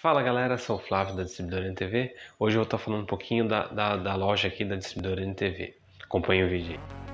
Fala galera, sou o Flávio da Distribuidora NTV. Hoje eu vou estar falando um pouquinho da, da, da loja aqui da Distribuidora NTV. Acompanhe o vídeo aí.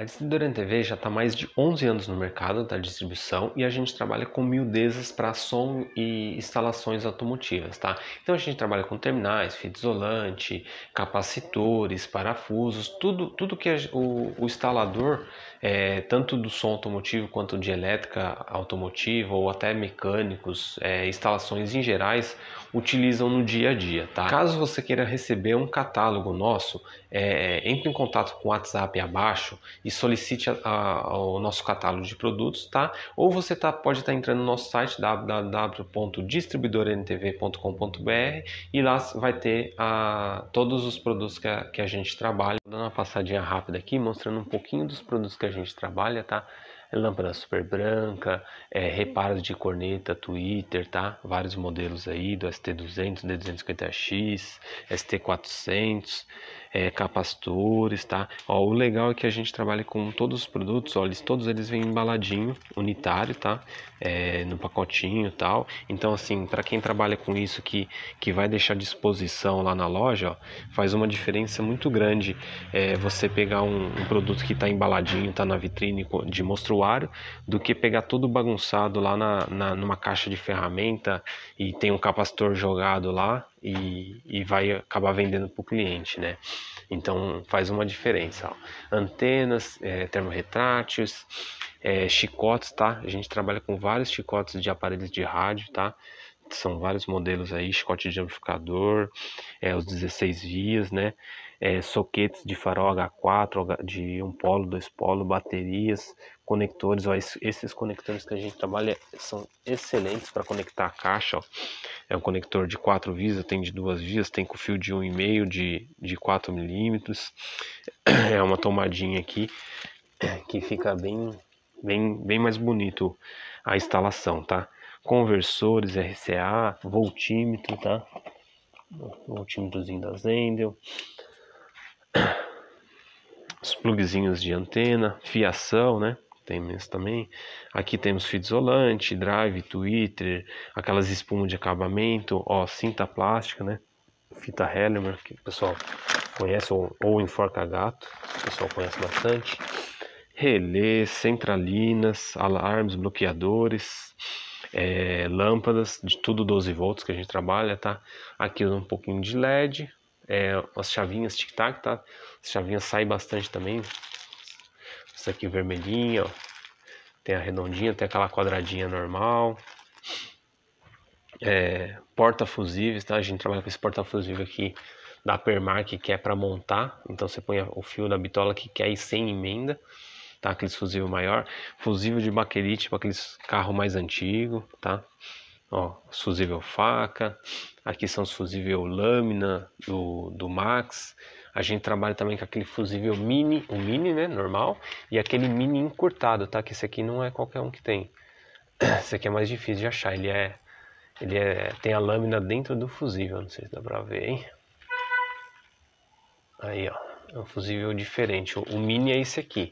A distribuidora NTV já está mais de 11 anos no mercado da distribuição e a gente trabalha com miudezas para som e instalações automotivas, tá? Então a gente trabalha com terminais, fita isolante, capacitores, parafusos, tudo, tudo que a, o, o, instalador, é, tanto do som automotivo quanto de elétrica automotiva ou até mecânicos, é, instalações em gerais, utilizam no dia a dia, tá? Caso você queira receber um catálogo nosso, é, entre em contato com o WhatsApp abaixo e solicite a, a, o nosso catálogo de produtos, tá? Ou você tá, pode estar tá entrando no nosso site www.distribuidorntv.com.br e lá vai ter a, todos os produtos que a, que a gente trabalha. Vou dando uma passadinha rápida aqui, mostrando um pouquinho dos produtos que a gente trabalha, tá? lâmpada super branca, é, reparos de corneta, Twitter, tá? Vários modelos aí do ST200, D250X, ST400, é, capacitores, tá? Ó, o legal é que a gente trabalha com todos os produtos, ó, eles, todos eles vêm embaladinho, unitário, tá? É, no pacotinho e tal. Então, assim, para quem trabalha com isso que, que vai deixar à disposição lá na loja, ó, faz uma diferença muito grande é, você pegar um, um produto que está embaladinho, tá na vitrine de mostruário, do que pegar tudo bagunçado lá na, na numa caixa de ferramenta e tem um capacitor jogado lá e, e vai acabar vendendo para o cliente, né? Então faz uma diferença. Ó. Antenas, é, termorretráteis, é, chicotes, tá? A gente trabalha com vários chicotes de aparelhos de rádio, tá? São vários modelos aí, chicote de amplificador, é, os 16 vias, né? É, soquetes de farol H4, de um polo, dois polo, baterias, conectores, ó, esses conectores que a gente trabalha são excelentes para conectar a caixa, ó. é um conector de 4 vias, tem de duas vias, tem com fio de 1,5 de, de 4 milímetros, é uma tomadinha aqui que fica bem, bem, bem mais bonito a instalação, tá? Conversores, RCA, voltímetro, tá? Voltímetrozinho da Zendel os plugzinhos de antena, fiação, né? também. Aqui temos fio isolante, drive, twitter, aquelas espumas de acabamento, ó, cinta plástica, né? Fita Helmer, que o pessoal conhece, ou, ou enforca gato, o pessoal conhece bastante. Relés, centralinas, alarmes, bloqueadores, é, lâmpadas, de tudo 12 volts que a gente trabalha, tá? Aqui um pouquinho de LED, é, as chavinhas tic-tac, tá? As chavinhas saem bastante também, essa aqui vermelhinha, ó. Tem a redondinha, tem aquela quadradinha normal. É, porta fusíveis, tá? A gente trabalha com esse porta fusível aqui da Permark que é para montar. Então você põe o fio da bitola que quer ir sem emenda, tá? Aqueles fusível maior, fusível de baquelite para aqueles carro mais antigo, tá? Ó, fusível faca. Aqui são os lâmina do, do Max. A gente trabalha também com aquele fusível mini, o mini, né, normal, e aquele mini encurtado, tá? Que esse aqui não é qualquer um que tem. Esse aqui é mais difícil de achar, ele é ele é, tem a lâmina dentro do fusível, não sei se dá pra ver aí. Aí, ó, é um fusível diferente. O, o mini é esse aqui.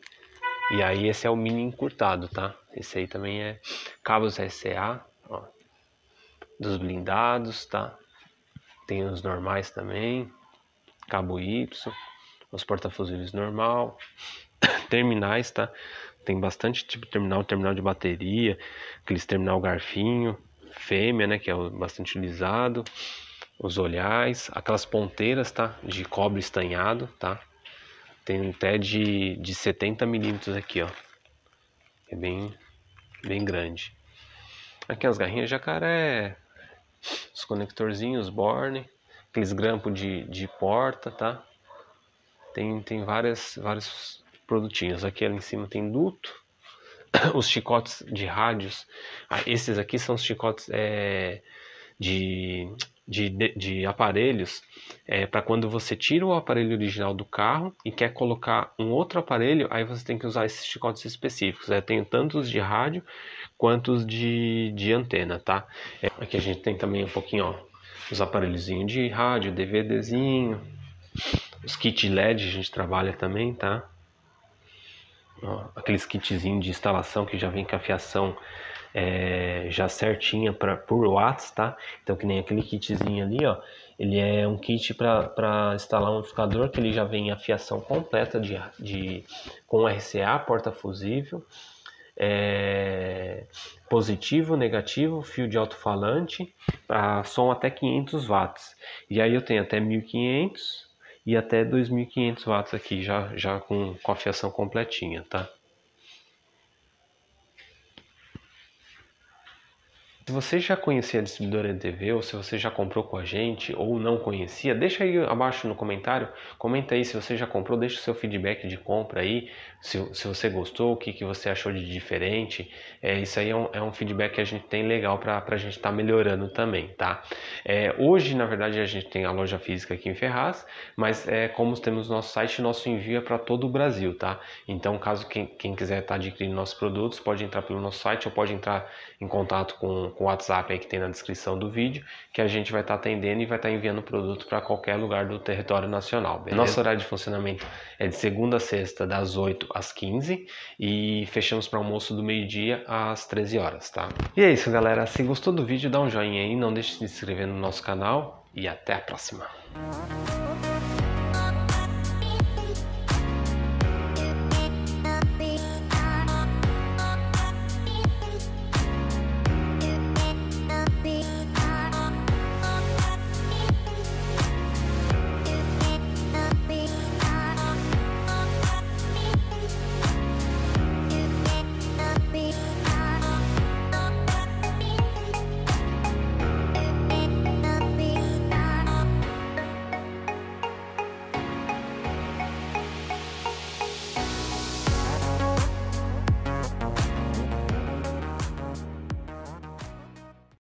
E aí esse é o mini encurtado, tá? Esse aí também é cabos RCA, ó, dos blindados, tá? Tem os normais também cabo Y, os porta-fusíveis normal, terminais, tá? Tem bastante tipo de terminal, terminal de bateria, aqueles terminal garfinho, fêmea, né, que é bastante utilizado, os olhais, aquelas ponteiras, tá, de cobre estanhado, tá? Tem até de, de 70 milímetros aqui, ó. É bem, bem grande. Aqui as garrinhas jacaré, os conectorzinhos, borne, aqueles grampos de, de porta, tá? Tem, tem várias, vários produtinhos. Aqui ali em cima tem duto. Os chicotes de rádios. Ah, esses aqui são os chicotes é, de, de, de aparelhos. É, para quando você tira o aparelho original do carro e quer colocar um outro aparelho, aí você tem que usar esses chicotes específicos. Né? Tem tantos de rádio os de, de antena, tá? É, aqui a gente tem também um pouquinho, ó os aparelhozinhos de rádio, DVDzinho, os kits LED a gente trabalha também, tá? Ó, aqueles kitzinhos de instalação que já vem com a fiação é, já certinha pra, por watts, tá? Então que nem aquele kitzinho ali, ó, ele é um kit para instalar um amplificador que ele já vem a fiação completa de, de, com RCA, porta fusível, é, positivo, negativo, fio de alto-falante, som até 500 watts. E aí eu tenho até 1500 e até 2500 watts aqui, já, já com, com a fiação completinha, tá? Se você já conhecia a distribuidora NTV ou se você já comprou com a gente ou não conhecia, deixa aí abaixo no comentário, comenta aí se você já comprou, deixa o seu feedback de compra aí, se, se você gostou, o que, que você achou de diferente. É, isso aí é um, é um feedback que a gente tem legal para a gente estar tá melhorando também, tá? É, hoje, na verdade, a gente tem a loja física aqui em Ferraz, mas é, como temos nosso site, nosso envio é para todo o Brasil, tá? Então, caso quem, quem quiser estar tá adquirindo nossos produtos, pode entrar pelo nosso site ou pode entrar em contato com com o WhatsApp aí que tem na descrição do vídeo, que a gente vai estar tá atendendo e vai estar tá enviando o produto para qualquer lugar do território nacional. Beleza? Nosso horário de funcionamento é de segunda a sexta, das 8 às 15 e fechamos para almoço do meio-dia às 13 horas, tá? E é isso, galera. Se gostou do vídeo, dá um joinha aí, não deixe de se inscrever no nosso canal e até a próxima.